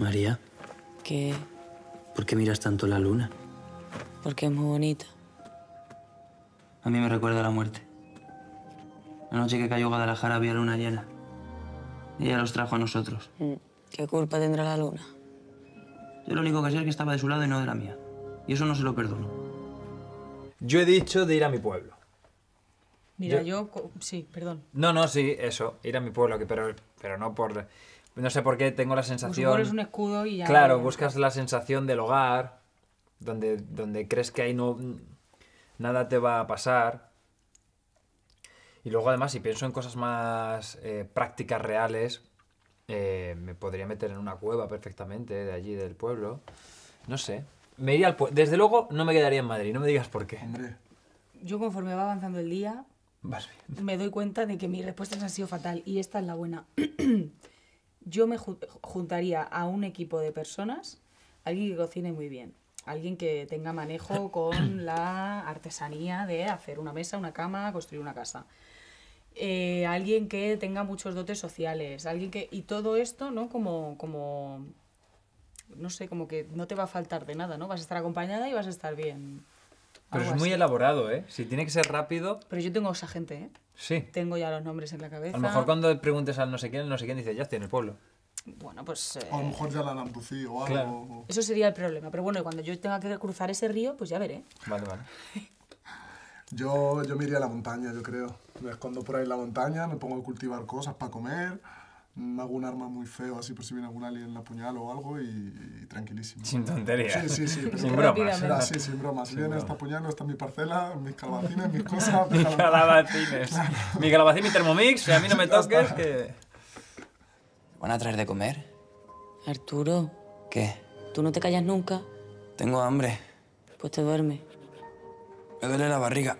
María. ¿Qué? ¿Por qué miras tanto la luna? Porque es muy bonita. A mí me recuerda a la muerte. La noche que cayó Guadalajara había luna llena. Y ella los trajo a nosotros. Mm. ¿Qué culpa tendrá la luna? Yo lo único que sé es que estaba de su lado y no de la mía. Y eso no se lo perdono. Yo he dicho de ir a mi pueblo. Mira, yo... Sí, perdón. No, no, sí, eso. Ir a mi pueblo, que, pero, pero no por no sé por qué tengo la pues sensación. Pues es un escudo y ya. Claro, buscas la sensación del hogar, donde, donde crees que ahí no. nada te va a pasar. Y luego, además, si pienso en cosas más eh, prácticas reales, eh, me podría meter en una cueva perfectamente de allí, del pueblo. No sé. Me iría al Desde luego, no me quedaría en Madrid, no me digas por qué. Yo, conforme va avanzando el día, me doy cuenta de que mis respuestas han sido fatal y esta es la buena. yo me juntaría a un equipo de personas, alguien que cocine muy bien, alguien que tenga manejo con la artesanía de hacer una mesa, una cama, construir una casa. Eh, alguien que tenga muchos dotes sociales, alguien que... Y todo esto, ¿no? Como, como... No sé, como que no te va a faltar de nada, ¿no? Vas a estar acompañada y vas a estar bien. Pero es muy elaborado, ¿eh? Si tiene que ser rápido... Pero yo tengo esa gente, ¿eh? Sí. Tengo ya los nombres en la cabeza. A lo mejor cuando preguntes al no sé quién, el no sé quién dice, ya estoy en el pueblo. Bueno, pues... Eh, a lo mejor ya la han o algo. Eso sería el problema. Pero bueno, cuando yo tenga que cruzar ese río, pues ya veré. Vale, vale. yo, yo me iría a la montaña, yo creo. Me escondo por ahí en la montaña, me pongo a cultivar cosas para comer hago un arma muy feo, así por si viene algún alien la puñal o algo y, tranquilísimo. Sin tonterías. Sí, sí, sí. sin bromas. sí, sin bromas. Si viene esta puñal, esta mi parcela, mis calabacines, mis cosas. mis calabacines. Mi calabacín, mi termomix, si a mí no me toques, que... ¿Van a traer de comer? Arturo. ¿Qué? ¿Tú no te callas nunca? Tengo hambre. Pues te duerme. Me duele la barriga.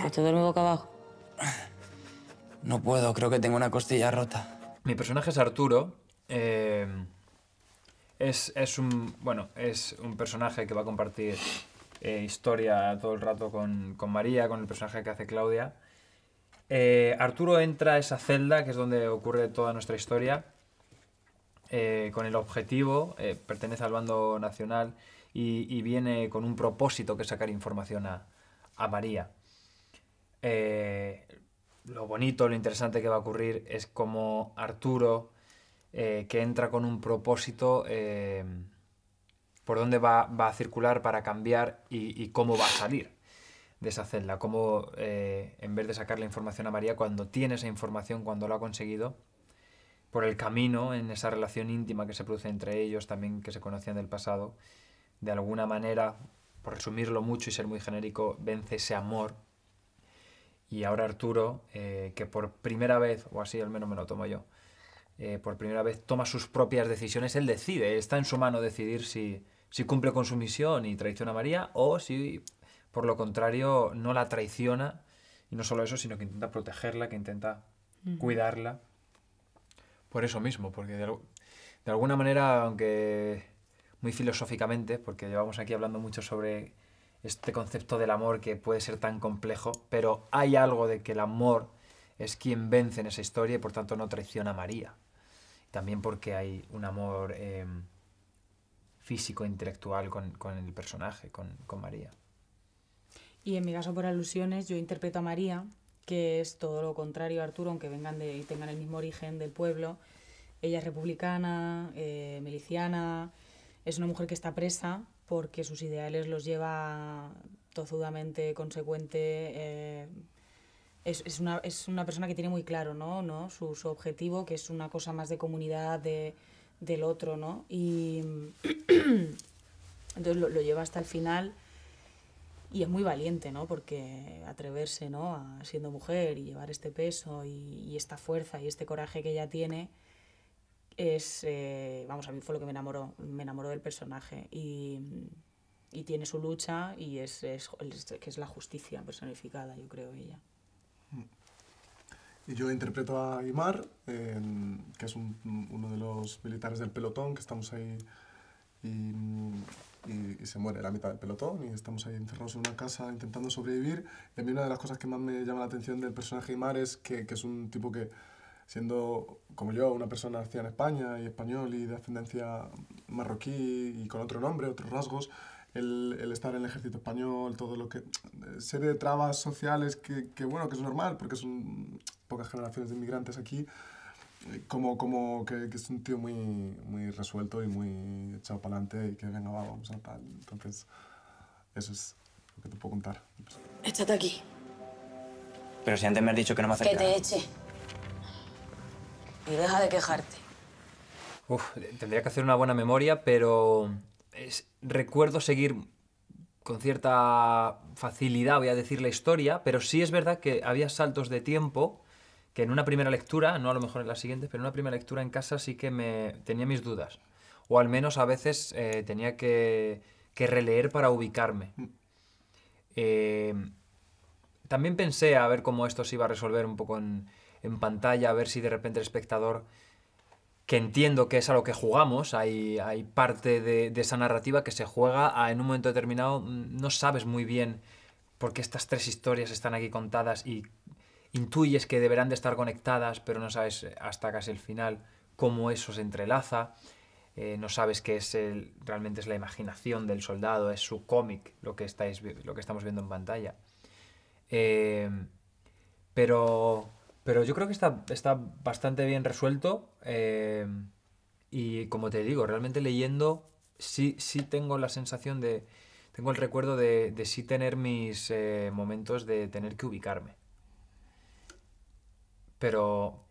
Pues te duerme boca abajo. No puedo, creo que tengo una costilla rota. Mi personaje es Arturo. Eh, es, un. Bueno, es un personaje que va a compartir eh, historia todo el rato con, María, con el personaje que hace Claudia. Eh, Arturo entra a esa celda, que es donde ocurre toda nuestra historia, con el objetivo, pertenece al bando nacional y, viene con un propósito que es sacar información a, María lo bonito, lo interesante que va a ocurrir es como Arturo, eh, que entra con un propósito, eh, por dónde va, a circular para cambiar y, cómo va a salir de esa celda, cómo eh, en vez de sacar la información a María, cuando tiene esa información, cuando lo ha conseguido, por el camino, en esa relación íntima que se produce entre ellos, también que se conocían del pasado, de alguna manera, por resumirlo mucho y ser muy genérico, vence ese amor y ahora Arturo, eh, que por primera vez, o así al menos me lo tomo yo, eh, por primera vez toma sus propias decisiones, él decide, está en su mano decidir si, si cumple con su misión y traiciona a María o si por lo contrario no la traiciona y no solo eso, sino que intenta protegerla, que intenta cuidarla. Por eso mismo, porque de, de alguna manera, aunque muy filosóficamente, porque llevamos aquí hablando mucho sobre este concepto del amor que puede ser tan complejo, pero hay algo de que el amor es quien vence en esa historia y por tanto no traiciona a María. También porque hay un amor em, físico, intelectual con, el personaje, con, María. Y en mi caso, por alusiones, yo interpreto a María, que es todo lo contrario a Arturo, aunque vengan y tengan el mismo origen del pueblo. Ella es republicana, eh, miliciana, es una mujer que está presa porque sus ideales los lleva tozudamente consecuente. Eh, es, es, una, es, una, persona que tiene muy claro ¿no? ¿no? Su, objetivo, que es una cosa más de comunidad de, del otro, ¿no? Y entonces lo, lo, lleva hasta el final y es muy valiente, ¿no? Porque atreverse, ¿no? A, siendo mujer y llevar este peso y, y esta fuerza y este coraje que ella tiene, es, eh, vamos, a mí fue lo que me enamoró, me enamoró del personaje y, tiene su lucha y es, que es la justicia personificada, yo creo, ella. Y yo interpreto a Imar, que es uno de los militares del pelotón, que estamos ahí y, se muere la mitad del pelotón y estamos ahí encerrados en una casa intentando sobrevivir. Y a mí una de las cosas que más me llama la atención del personaje Imar es que, que es un tipo que siendo como yo una persona nacida en España y español y de ascendencia marroquí y con otro nombre, otros rasgos, el, el estar en el ejército español, todo lo que... Eh, serie de trabas sociales que, que bueno, que es normal porque son pocas generaciones de inmigrantes aquí, eh, como, como que, que es un tío muy, muy resuelto y muy echado para adelante y que venga, vamos a tal. Entonces, eso es lo que te puedo contar. Échate aquí. Pero si antes me has dicho que no me Que te eche y deja de quejarte. tendría que hacer una buena memoria, pero recuerdo seguir con cierta facilidad, voy a decir, la historia, pero sí es verdad que había saltos de tiempo que en una primera lectura, no a lo mejor en las siguientes, pero en una primera lectura en casa sí que me tenía mis dudas. O al menos a veces eh, tenía que, releer para ubicarme. Mm. Eh, también pensé a ver cómo esto se iba a resolver un poco en, en pantalla, a ver si de repente el espectador, que entiendo que es a lo que jugamos, hay, hay parte de, esa narrativa que se juega en un momento determinado, mm, no sabes muy bien por qué estas tres historias están aquí contadas y intuyes que deberán de estar conectadas, pero no sabes eh, hasta casi el final cómo eso se entrelaza. Eh, no sabes qué es el, realmente es la imaginación del soldado, es su cómic lo que lo que estamos viendo en pantalla. Eh, pero pero yo creo que está, está bastante bien resuelto. Eh, y como te digo, realmente leyendo, sí, sí tengo la sensación de. Tengo el recuerdo de, sí tener mis eh, momentos de tener que ubicarme. Pero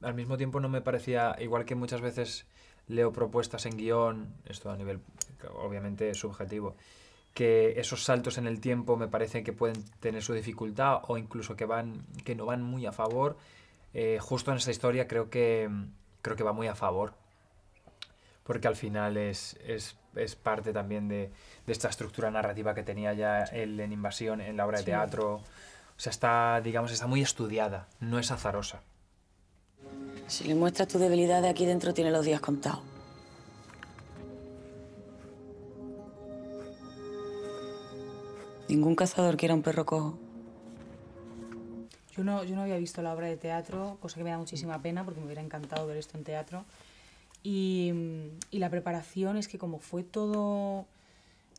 al mismo tiempo no me parecía. Igual que muchas veces leo propuestas en guión, esto a nivel obviamente subjetivo que esos saltos en el tiempo me parece que pueden tener su dificultad o incluso que van que no van muy a favor eh, justo en esta historia creo que creo que va muy a favor porque al final es, es, es parte también de, de, esta estructura narrativa que tenía ya él en Invasión, en la obra de teatro. O sea, está, digamos, está muy estudiada, no es azarosa. Si le muestras tu debilidad de aquí dentro, tiene los días contados. Ningún cazador quiere un perro cojo. Yo no, yo no había visto la obra de teatro, cosa que me da muchísima pena porque me hubiera encantado ver esto en teatro. Y, y la preparación es que como fue todo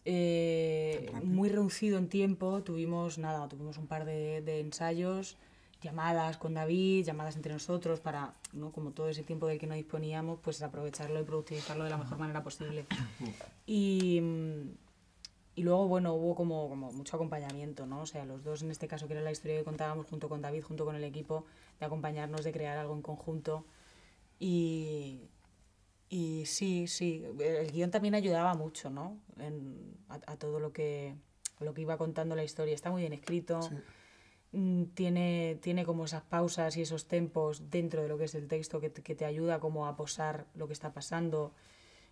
eh, muy reducido en tiempo, tuvimos nada, tuvimos un par de, de ensayos, llamadas con David, llamadas entre nosotros para, ¿no? como todo ese tiempo del que no disponíamos, pues aprovecharlo y productivizarlo de la mejor manera posible. Y y luego, bueno, hubo como, como mucho acompañamiento, ¿no? O sea, los dos, en este caso, que era la historia que contábamos junto con David, junto con el equipo, de acompañarnos, de crear algo en conjunto. Y, y sí, sí, el guión también ayudaba mucho, ¿no? a, todo lo que, lo que iba contando la historia. Está muy bien escrito, mm, tiene, tiene como esas pausas y esos tempos dentro de lo que es el texto que, que te ayuda como a posar lo que está pasando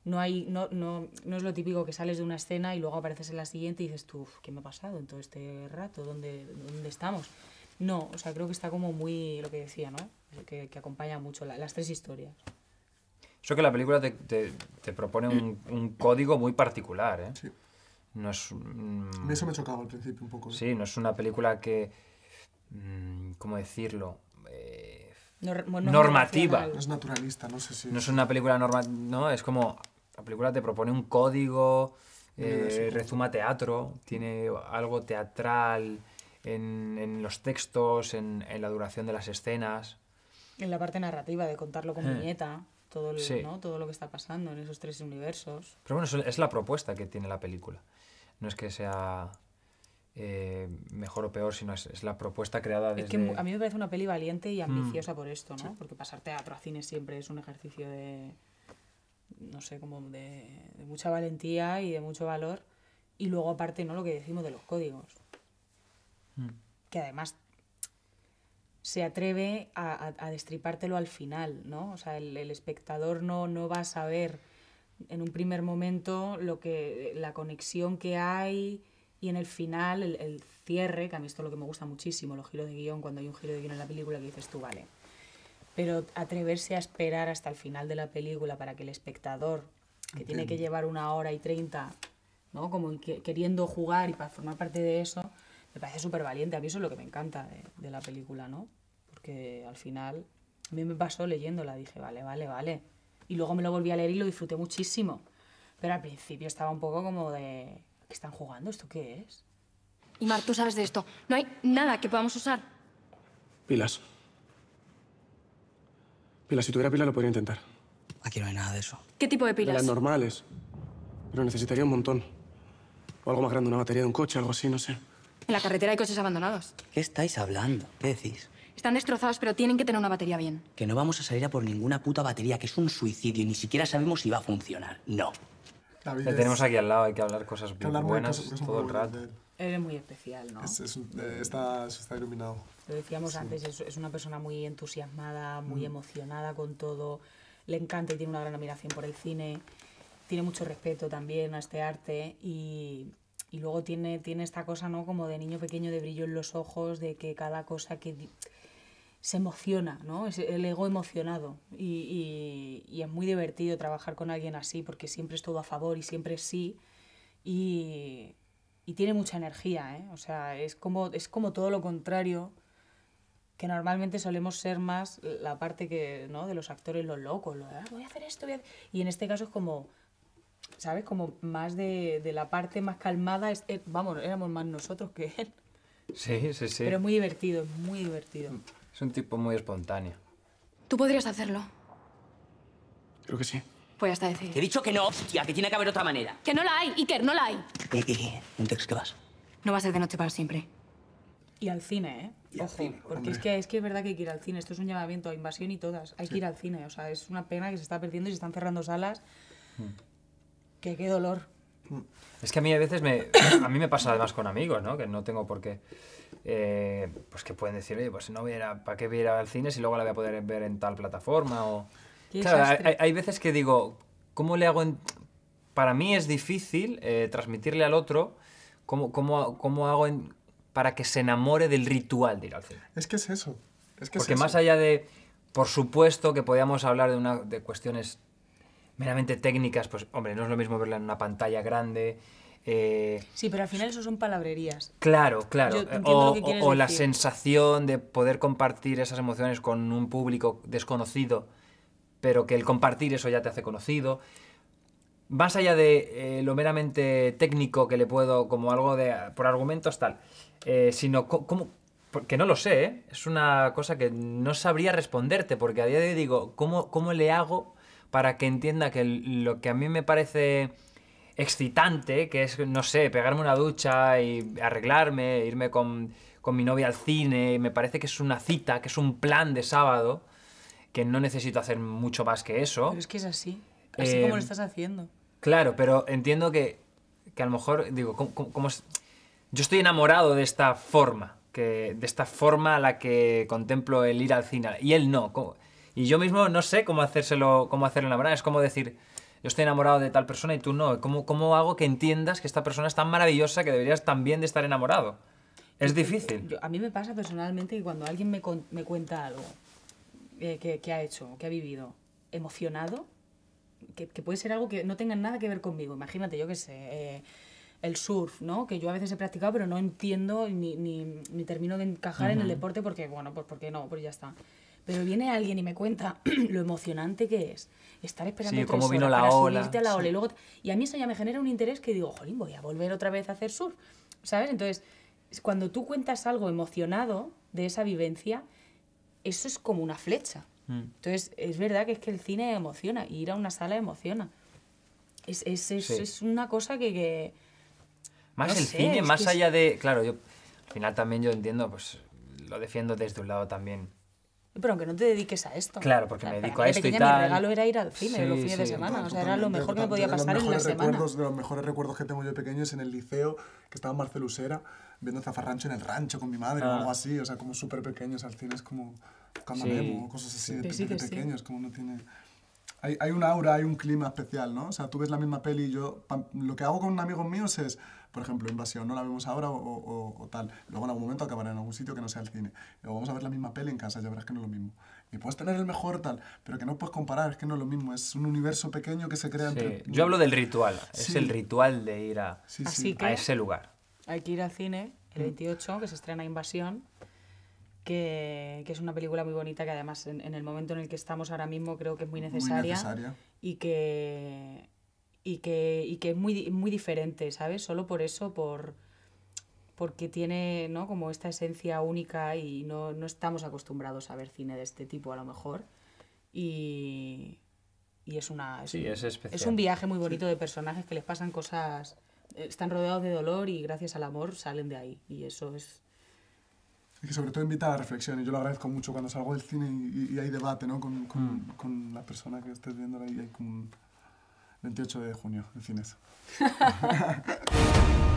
no, hay, no, no, es lo típico que sales de una escena y luego apareces en la siguiente y dices, tú, ¿qué me ha pasado en todo este rato? ¿Dónde, estamos? No, o sea, creo que está como muy, lo que decía, ¿no? Que, que acompaña mucho las tres historias. Eso que la película te, propone un, código muy particular, ¿eh? Sí. No es... Mm, eso me ha chocado al principio un poco. ¿eh? Sí, no es una película que... Mm, ¿Cómo decirlo? Eh, normativa. No es naturalista, no sé si. No es una película normal, no, es como. La película te propone un código, eh, rezuma teatro, tiene algo teatral en, los textos, en, la duración de las escenas. En la parte narrativa, de contarlo con mi eh. nieta, todo, todo lo que está pasando en esos tres universos. Pero bueno, es la propuesta que tiene la película. No es que sea eh, mejor o peor, sino es, es la propuesta creada desde... Es que a mí me parece una peli valiente y hmm. ambiciosa por esto, ¿no? Porque pasar teatro a cine siempre es un ejercicio de, no sé, como de, mucha valentía y de mucho valor. Y luego aparte, ¿no? Lo que decimos de los códigos. Hmm. Que además se atreve a, a, destripártelo al final, ¿no? O sea, el, el espectador no, no va a saber en un primer momento lo que la conexión que hay y en el final, el, cierre, que a mí esto es lo que me gusta muchísimo, los giros de guión, cuando hay un giro de guión en la película que dices tú, vale. Pero atreverse a esperar hasta el final de la película para que el espectador, que tiene que llevar una hora y treinta, ¿no? Como queriendo jugar y para formar parte de eso, me parece súper valiente. A mí eso es lo que me encanta de, la película, ¿no? Porque al final, a mí me pasó leyéndola, dije, vale, vale, vale. Y luego me lo volví a leer y lo disfruté muchísimo. Pero al principio estaba un poco como de están jugando? ¿Esto qué es? Y Mar, tú sabes de esto. No hay nada que podamos usar. Pilas. Pilas, si tuviera pilas lo podría intentar. Aquí no hay nada de eso. ¿Qué tipo de pilas? las normales. Pero necesitaría un montón. O algo más grande, una batería de un coche, algo así, no sé. En la carretera hay coches abandonados. ¿Qué estáis hablando? ¿Qué decís? Están destrozados, pero tienen que tener una batería bien. Que no vamos a salir a por ninguna puta batería, que es un suicidio y ni siquiera sabemos si va a funcionar. No tenemos aquí al lado, hay que hablar cosas muy buenas todo el rato. Eh, muy especial, ¿no? Eh, está, iluminado. Lo decíamos antes, es, una persona muy entusiasmada, muy mm. emocionada con todo. Le encanta y tiene una gran admiración por el cine. Tiene mucho respeto también a este arte y, luego tiene, tiene esta cosa, ¿no? Como de niño pequeño de brillo en los ojos, de que cada cosa que se emociona, ¿no? Es el ego emocionado. Y, es muy divertido trabajar con alguien así porque siempre es todo a favor y siempre sí. Y, tiene mucha energía, ¿eh? O sea, es como, es como todo lo contrario que normalmente solemos ser más la parte que, ¿no? De los actores, los locos, ah, voy a hacer esto, voy a hacer... Y en este caso es como, ¿sabes? Como más de, la parte más calmada. Eh, vamos, éramos más nosotros que él. Sí, sí, sí. Pero es muy divertido, es muy divertido. Es un tipo muy espontáneo. Tú podrías hacerlo. Creo que sí. Pues hasta decir. Te he dicho que no, hostia, que tiene que haber otra manera. Que no la hay, Iker, no la hay. qué? qué un texto que vas. No va a ser de noche para siempre. Y al cine, ¿eh? Y al cine, porque es que, es que es verdad que hay que ir al cine. Esto es un llamamiento a invasión y todas. Hay que ir al cine. O sea, es una pena que se está perdiendo y se están cerrando salas. Hmm. Que qué dolor. Es que a mí a veces me... a mí me pasa además con amigos, ¿no? Que no tengo por qué... Eh, pues que pueden decir, oye, pues no voy ¿para qué voy ir al cine si luego la voy a poder ver en tal plataforma? O... Claro, hay, veces que digo, ¿cómo le hago? Para mí es difícil eh, transmitirle al otro cómo, hago para que se enamore del ritual de ir al cine. Es que es eso. Es que Porque más allá de, por supuesto que podíamos hablar de, una, de cuestiones meramente técnicas, pues hombre, no es lo mismo verla en una pantalla grande, eh, sí, pero al final eso son palabrerías. Claro, claro. Eh, o, la sensación de poder compartir esas emociones con un público desconocido, pero que el compartir eso ya te hace conocido. Más allá de eh, lo meramente técnico que le puedo, como algo de. por argumentos, tal. sino cómo. Porque no lo sé, es una cosa que no sabría responderte, porque a día de hoy digo, ¿cómo, cómo le hago para que entienda que lo que a mí me parece excitante, que es, no sé, pegarme una ducha y arreglarme, irme con, mi novia al cine, me parece que es una cita, que es un plan de sábado, que no necesito hacer mucho más que eso. es que es así, así como lo eh, estás haciendo. Claro, pero entiendo que, que a lo mejor, digo, ¿cómo, yo estoy enamorado de esta forma, que, de esta forma a la que contemplo el ir al cine, y él no. Y yo mismo no sé cómo hacérselo, cómo hacerlo enamorar, es como decir yo estoy enamorado de tal persona y tú no. ¿Cómo, cómo hago que entiendas que esta persona es tan maravillosa que deberías también de estar enamorado? Es difícil. a mí me pasa personalmente que cuando alguien me, me cuenta algo eh, que, que, ha hecho, que ha vivido, emocionado, que, puede ser algo que no tenga nada que ver conmigo. Imagínate, yo qué sé, eh, el surf, ¿no? Que yo a veces he practicado, pero no entiendo ni, ni, termino de encajar en el deporte porque, bueno, pues porque no, pues ya está. Pero viene alguien y me cuenta lo emocionante que es estar esperando sí, tres a la ola y a mí eso ya me genera un interés que digo, jolín, voy a volver otra vez a hacer surf, ¿sabes? Entonces, cuando tú cuentas algo emocionado de esa vivencia, eso es como una flecha. Mm. Entonces, es verdad que es que el cine emociona, ir a una sala emociona. Es, una cosa que... más el cine, más allá de... Claro, yo al final también yo entiendo, pues lo defiendo desde un lado también pero aunque no te dediques a esto. Claro, porque me dedico a esto y tal. Mi regalo era ir al cine los fines de semana, o sea, era lo mejor que me podía pasar en la semana. De los mejores recuerdos que tengo yo pequeño es en el liceo, que estaba en Usera, viendo Zafarrancho en el rancho con mi madre o ah. algo así, o sea, como súper pequeños, al cine es como Camaremo, sí. cosas así de, pequeños, como no tiene... Hay, hay un aura, hay un clima especial, ¿no? O sea, tú ves la misma peli y yo... Lo que hago con amigos míos es por ejemplo, Invasión, no la vemos ahora o, o, tal, luego en algún momento acabará en algún sitio que no sea el cine, o vamos a ver la misma peli en casa, ya verás que no es lo mismo. Y puedes tener el mejor tal, pero que no puedes comparar, es que no es lo mismo, es un universo pequeño que se crea sí. entre... Yo hablo del ritual, es el ritual de ir a, que a ese lugar. Hay que ir al cine el 28, mm. que se estrena Invasión. Que, que, es una película muy bonita que además en, el momento en el que estamos ahora mismo creo que es muy necesaria, muy necesaria. y que y que, y que es muy, muy diferente, ¿sabes? Solo por eso, por porque tiene ¿no? como esta esencia única y no, no estamos acostumbrados a ver cine de este tipo a lo mejor. Y, y es una sí, un, es, es, un viaje muy bonito de personajes que les pasan cosas eh, están rodeados de dolor y gracias al amor salen de ahí y eso es y que sobre todo invita a la reflexión y yo lo agradezco mucho cuando salgo del cine y, hay debate ¿no? con, con, mm. con, la persona que estés viendo y hay como 28 de junio en eso.